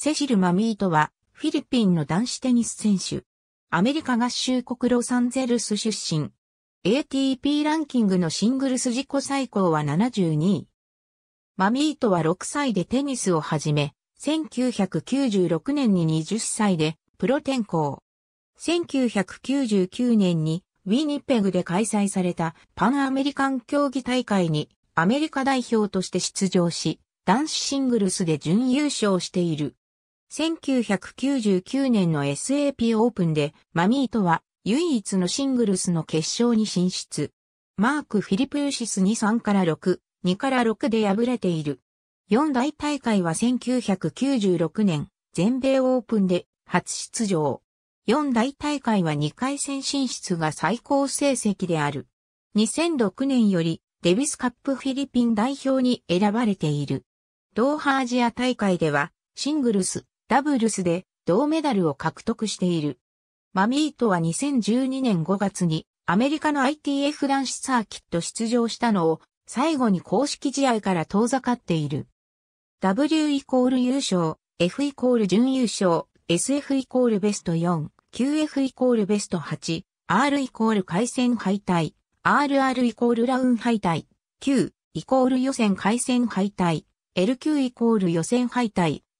セシル・マミートは、フィリピンの男子テニス選手。アメリカ合衆国ロサンゼルス出身。ATP ランキングのシングルス自己最高は72位。マミートは6歳でテニスを始め、1996年に20歳でプロ転向。1999年にウィニペグで開催されたパンアメリカン競技大会にアメリカ代表として出場し、男子シングルスで準優勝している。1999年の SAP オープンで、マミートは唯一のシングルスの決勝に進出。マーク・フィリプルシスに3から6、2から6で敗れている。四大大会は1996年、全米オープンで初出場。四大大会は2回戦進出が最高成績である。2006年よりデビスカップフィリピン代表に選ばれている。ドーハアジア大会ではシングルスダブルスで銅メダルを獲得している。マミートは2012年5月にアメリカの ITF 男子サーキット出場したのを最後に公式試合から遠ざかっている。W イコール優勝、F イコール準優勝、SF イコールベスト4、QF イコールベスト8、R イコール回戦敗退、RR イコールラウン敗退、Q イコール予選回戦敗退、LQ イコール予選敗退、